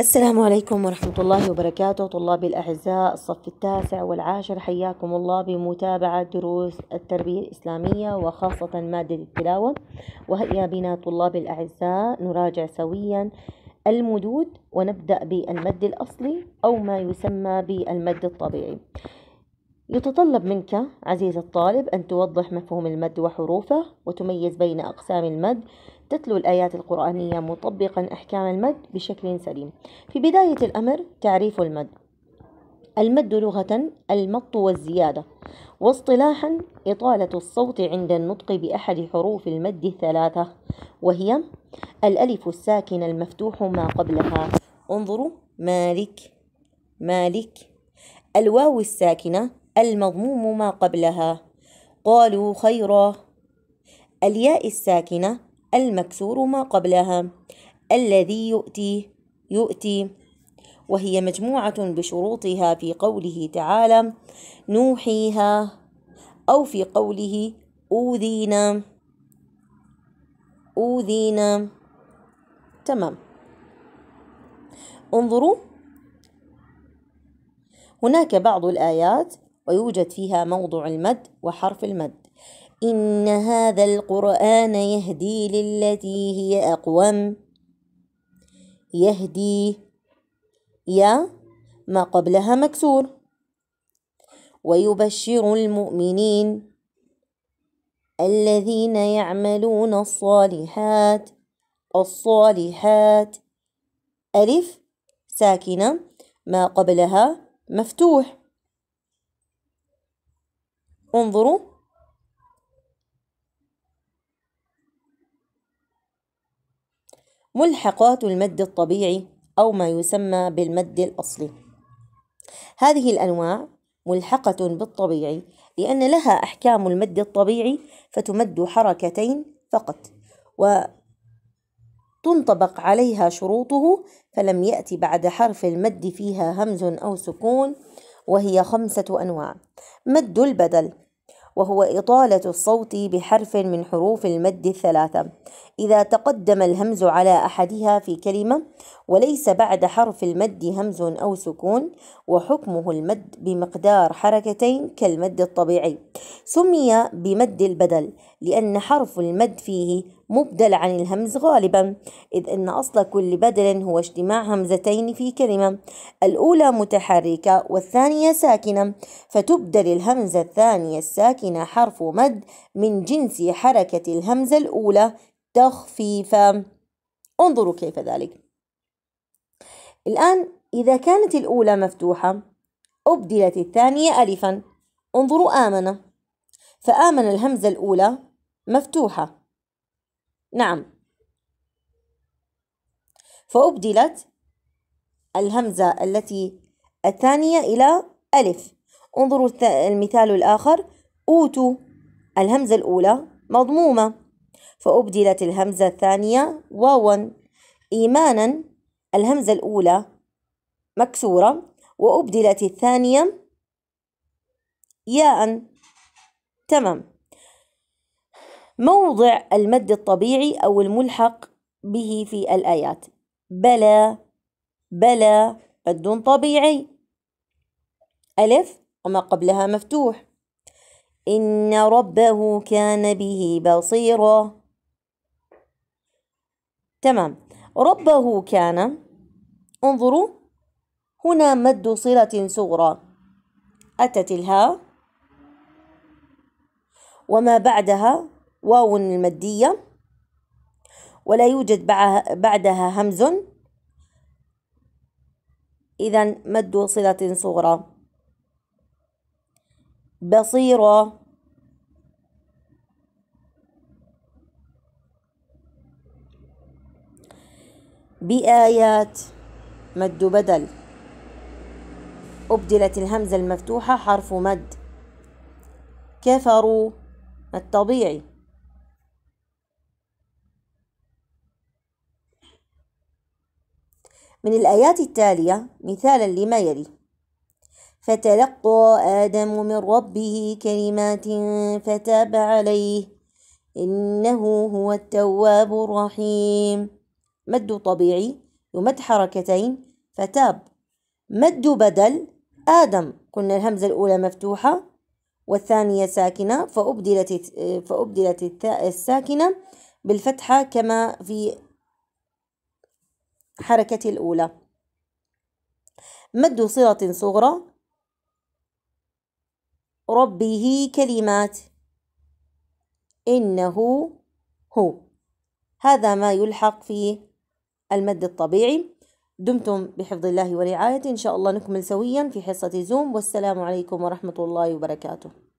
السلام عليكم ورحمة الله وبركاته طلابي الأعزاء الصف التاسع والعاشر حياكم الله بمتابعة دروس التربية الإسلامية وخاصة مادة التلاوة وهيا بنا طلابي الأعزاء نراجع سويا المدود ونبدأ بالمد الأصلي أو ما يسمى بالمد الطبيعي يتطلب منك عزيز الطالب أن توضح مفهوم المد وحروفه وتميز بين أقسام المد تتلو الآيات القرآنية مطبقا أحكام المد بشكل سليم في بداية الأمر تعريف المد المد لغة المط والزيادة واصطلاحا إطالة الصوت عند النطق بأحد حروف المد الثلاثة وهي الألف الساكن المفتوح ما قبلها انظروا مالك مالك الواو الساكنة المضموم ما قبلها قالوا خيرا الياء الساكنة المكسور ما قبلها الذي يؤتي يؤتي وهي مجموعة بشروطها في قوله تعالى نوحيها أو في قوله أوذينا أوذينا تمام انظروا هناك بعض الآيات ويوجد فيها موضع المد وحرف المد إن هذا القرآن يهدي للتي هي أقوم يهدي يا ما قبلها مكسور ويبشر المؤمنين الذين يعملون الصالحات الصالحات ألف ساكنة ما قبلها مفتوح انظروا ملحقات المد الطبيعي أو ما يسمى بالمد الأصلي هذه الأنواع ملحقة بالطبيعي لأن لها أحكام المد الطبيعي فتمد حركتين فقط وتنطبق عليها شروطه فلم يأتي بعد حرف المد فيها همز أو سكون وهي خمسة أنواع مد البدل وهو إطالة الصوت بحرف من حروف المد الثلاثة إذا تقدم الهمز على أحدها في كلمة وليس بعد حرف المد همز أو سكون وحكمه المد بمقدار حركتين كالمد الطبيعي سمي بمد البدل لأن حرف المد فيه مبدل عن الهمز غالبا إذ أن أصل كل بدل هو اجتماع همزتين في كلمة الأولى متحركة والثانية ساكنة فتبدل الهمزة الثانية الساكنة حرف مد من جنس حركة الهمزة الأولى تخفيفا انظروا كيف ذلك الآن إذا كانت الأولى مفتوحة أبدلت الثانية ألفا انظروا آمنة فآمن الهمزة الأولى مفتوحة نعم فأبدلت الهمزة التي الثانية إلى ألف انظروا المثال الآخر أوتوا الهمزة الأولى مضمومة فأبدلت الهمزة الثانية واوا إيمانا الهمزة الأولى مكسورة وأبدلت الثانية ياء تمام موضع المد الطبيعي أو الملحق به في الآيات بلى بلى مد طبيعي ألف وما قبلها مفتوح إن ربه كان به بصيرا تمام ربه كان انظروا هنا مد صلة صغرى أتت الهاء وما بعدها واو المادية ولا يوجد بعدها همز إذا مد صلة صغرى بصيرة بآيات مد بدل أبدلت الهمزة المفتوحة حرف مد كفروا الطبيعي من الآيات التالية مثالا لما يلي فتلقى آدم من ربه كلمات فتاب عليه إنه هو التواب الرحيم مد طبيعي يمد حركتين فتاب مد بدل آدم قلنا الهمزة الأولى مفتوحة والثانية ساكنة فأبدلت فأبدلت الساكنة بالفتحة كما في حركة الأولى مد صلة صغرى ربه كلمات إنه هو هذا ما يلحق في المد الطبيعي دمتم بحفظ الله ورعايته إن شاء الله نكمل سويا في حصة زوم والسلام عليكم ورحمة الله وبركاته